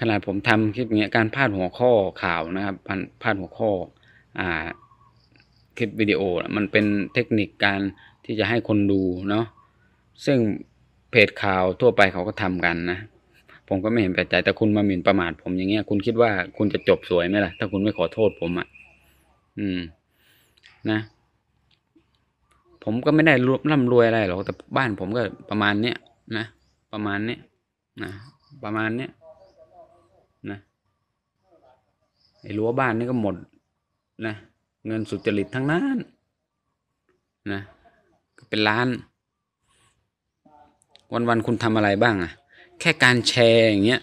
ขนาดผมทำคลิปเงี้ยการพาดหัวข้อข่าวนะครับพาดหัวข้อ อ่าคลิปวิดีโอมันเป็นเทคนิคการที่จะให้คนดูเนาะซึ่งเพจข่าวทั่วไปเขาก็ทำกันนะผมก็ไม่เห็นแปลกใจ แต่คุณมาหมิ่นประมาทผมอย่างเงี้ยคุณคิดว่าคุณจะจบสวยไหมล่ะถ้าคุณไม่ขอโทษผมอะ่ะอืมนะ ผมก็ไม่ได้ร่ารวยอะไรหรอกแต่บ้านผมก็ประมาณเนี้ยนะประมาณเนี้ยนะประมาณเนี้ยนะไอ้รั้วบ้านนี่ก็หมดนะเงินสุจริตทั้งนั้นนะเป็นล้าน วันๆคุณทำอะไรบ้างอะแค่การแชร์อย่างเงี้ย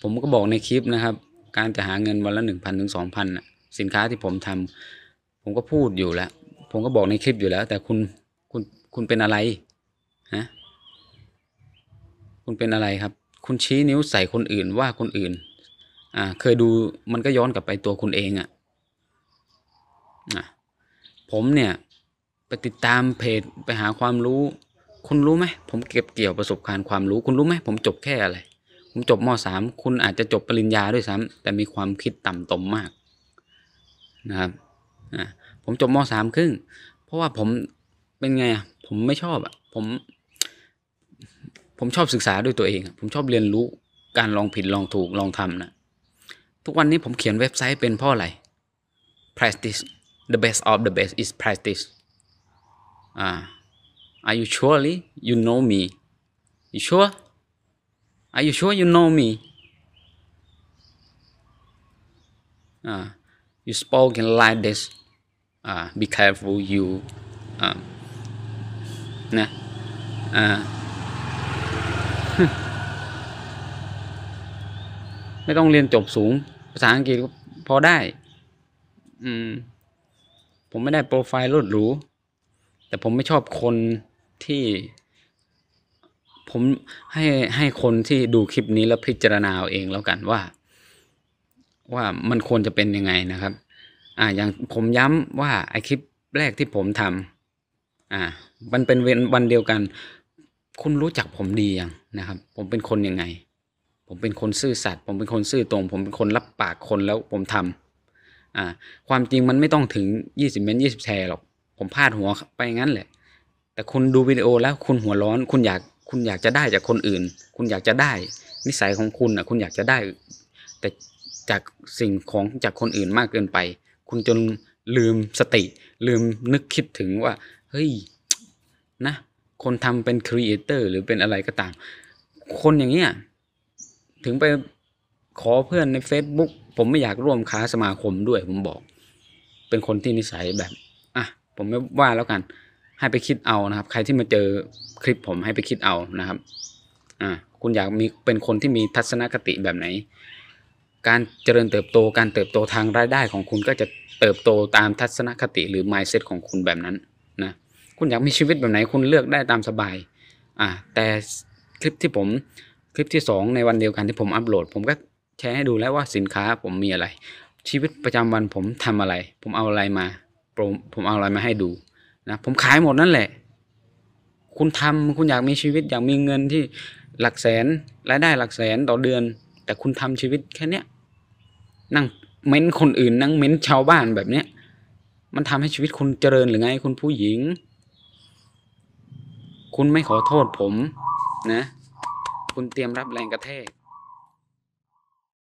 ผมก็บอกในคลิปนะครับ การจะหาเงินวันละหนึ่งพันถึงสองพันสินค้าที่ผมทำผมก็พูดอยู่แล้ว ผมก็บอกในคลิปอยู่แล้ว แต่คุณคุณคุณเป็นอะไรฮะคุณเป็นอะไรครับ คุณชี้นิ้วใส่คนอื่น ว่าคนอื่น่าเคยดูมันก็ย้อนกลับไปตัว คุณเองอะ่ะผมเนี่ยไปติดตามเพจไปหาความรู้คุณรู้ไหม ผมเก็บเกี่ยวประสบการณ์ความรู้คุณรู้ไหม ผมจบแค่อะไร ผมจบมสามคุณอาจจะจบปริญญาด้วยซ้ำแต่มีความคิดต่ำตมมากนะครับผมจบมสามครึ่งเพราะว่าผมเป็นไงผมไม่ชอบอ่ะผม ผมชอบศึกษาด้วยตัวเอง ผมชอบเรียนรู้การลองผิดลองถูกลองทำนะทุกวันนี้ผมเขียนเว็บไซต์เป็นเพราะอะไร practice the best of the best is practice uh, are you surely you know me you sure are you sure you know me uh, you spoken like this uh, be careful you uh, นะไม่ต้องเรียนจบสูงาษาอังกฤษพอได้ อืม ผมไม่ได้โปรไฟล์รถหรูแต่ผมไม่ชอบคนที่ ผมให้ให้คนที่ดูคลิปนี้แล้วพิจารณาเอาเองแล้วกันว่า ว่ามันควรจะเป็นยังไงนะครับ อ่าอย่างผมย้ำว่าไอคลิปแรกที่ผมทำ อ่า มันเป็นวันเดียวกัน คุณรู้จักผมดียังนะครับ ผมเป็นคนยังไงผมเป็นคนซื่อสัตย์ ผมเป็นคนซื่อตรง ผมเป็นคนรับปากคนแล้วผมทำอ่าความจริงมันไม่ต้องถึง 20เมตรยี่สิบแชร์หรอก ผมพลาดหัวไปงั้นแหละ แต่คุณดูวิดีโอแล้วคุณหัวร้อน คุณอยากคุณอยากจะได้จากคนอื่น คุณอยากจะได้ นิสัยของคุณอ่ะคุณอยากจะได้ แต่จากสิ่งของจากคนอื่นมากเกินไป คุณจนลืมสติ ลืมนึกคิดถึงว่าเฮ้ยนะ คนทำเป็นครีเอเตอร์หรือเป็นอะไรก็ตามคนอย่างเงี้ยถึงไป ขอเพื่อนใน Facebook ผมไม่อยากร่วมค้าสมาคมด้วย ผมบอก เป็นคนที่นิสัยแบบอ่ะผมไม่ว่าแล้วกันให้ไปคิดเอานะครับ ใครที่มาเจอคลิปผมให้ไปคิดเอานะครับอ่ะคุณอยากมีเป็นคนที่มีทัศนคติแบบไหน การเจริญเติบโตการเติบโตทางรายได้ของคุณก็จะเติบโตตามทัศนคติ หรือ mindset ของคุณแบบนั้นนะคุณอยากมีชีวิตแบบไหน คุณเลือกได้ตามสบายอ่ะแต่คลิปที่ผมคลิปที่ 2 ในวันเดียวกันที่ผมอัปโหลดผมก็แชร์ให้ดูแล้วว่าสินค้าผมมีอะไร ชีวิตประจำวันผมทำอะไร ผมเอาอะไรมาผมผมเอาอะไรมาให้ดู นะ ผมขายหมดนั่นแหละ คุณทำคุณอยากมีชีวิตอยากมีเงินที่หลักแสนรายได้หลักแสนต่อเดือน แต่คุณทำชีวิตแค่เนี้ยนั่งเม้นคนอื่นนั่งเม้นชาวบ้านแบบเนี้ยมันทำให้ชีวิตคุณเจริญหรือไงคุณผู้หญิง คุณไม่ขอโทษผมนะคุณเตรียมรับแรงกระแทก